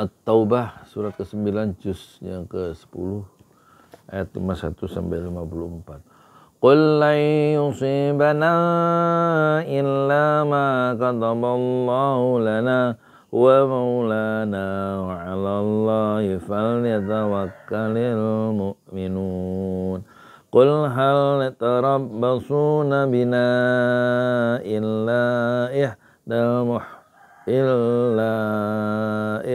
At-Taubah surat ke-9 juz yang ke-10 ayat 51 sampai 54. Qul la yusibana illa ma lana wa maulana wa ala Allahi falyatawakkalil mu'minun. Qul hal tarabbasuna bina illa ihdal muhmin إلا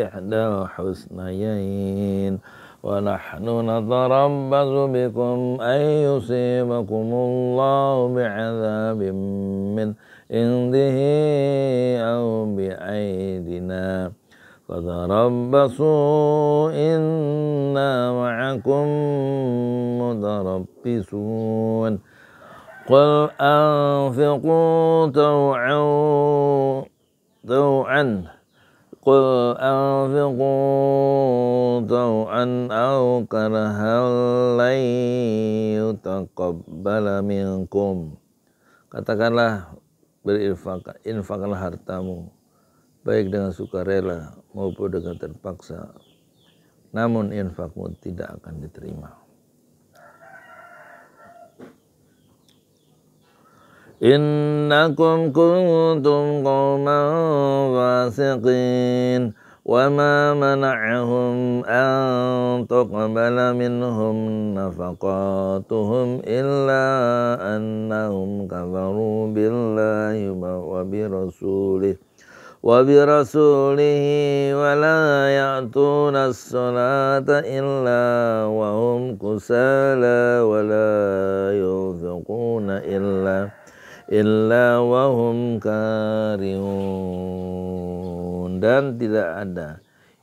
إحدى الحسنيين ونحن نتربص بكم أن يصيبكم الله بعذاب من عنده أو بأيدينا فتربصوا إنا معكم متربصون قل أنفقوا طوعا طوعا قل أنفقوا طوعا أو كرها لن يتقبل minkum Katakanlah berinfak, infaklah hartamu baik dengan sukarela maupun dengan terpaksa. Namun infakmu tidak akan diterima. إنكم كنتم قوما فاسقين وما منعهم أن تقبل منهم نفقاتهم إلا أنهم كفروا بالله وبرسوله وبرسوله ولا يأتون الصلاة إلا وهم كسالى ولا ينفقون إلا illa wahum karihun dan tidak ada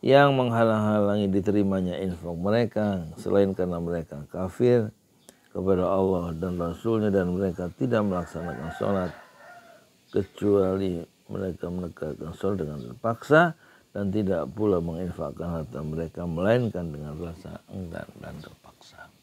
yang menghalang-halangi diterimanya infak mereka selain karena mereka kafir kepada Allah dan Rasulnya dan mereka tidak melaksanakan sholat kecuali mereka menegakkan sholat dengan terpaksa dan tidak pula menginfakkan harta mereka melainkan dengan rasa enggan dan terpaksa.